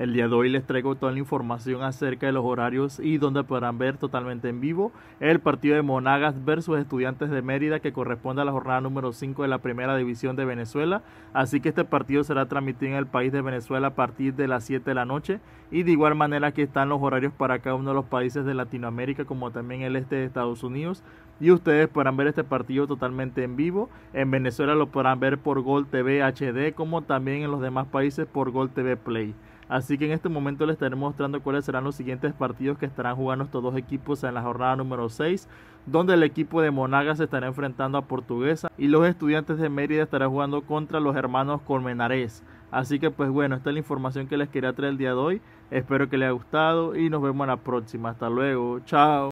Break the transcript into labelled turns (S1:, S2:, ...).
S1: El día de hoy les traigo toda la información acerca de los horarios y donde podrán ver totalmente en vivo el partido de Monagas versus Estudiantes de Mérida que corresponde a la jornada número 5 de la Primera División de Venezuela. Así que este partido será transmitido en el país de Venezuela a partir de las 7 de la noche y de igual manera aquí están los horarios para cada uno de los países de Latinoamérica como también el este de Estados Unidos y ustedes podrán ver este partido totalmente en vivo. En Venezuela lo podrán ver por Gol TV HD como también en los demás países por Gol TV Play. Así que en este momento les estaré mostrando cuáles serán los siguientes partidos que estarán jugando estos dos equipos en la jornada número 6, donde el equipo de Monagas se estará enfrentando a Portuguesa y los estudiantes de Mérida estarán jugando contra los hermanos Colmenares. Así que pues bueno, esta es la información que les quería traer el día de hoy. Espero que les haya gustado y nos vemos en la próxima. Hasta luego. Chao.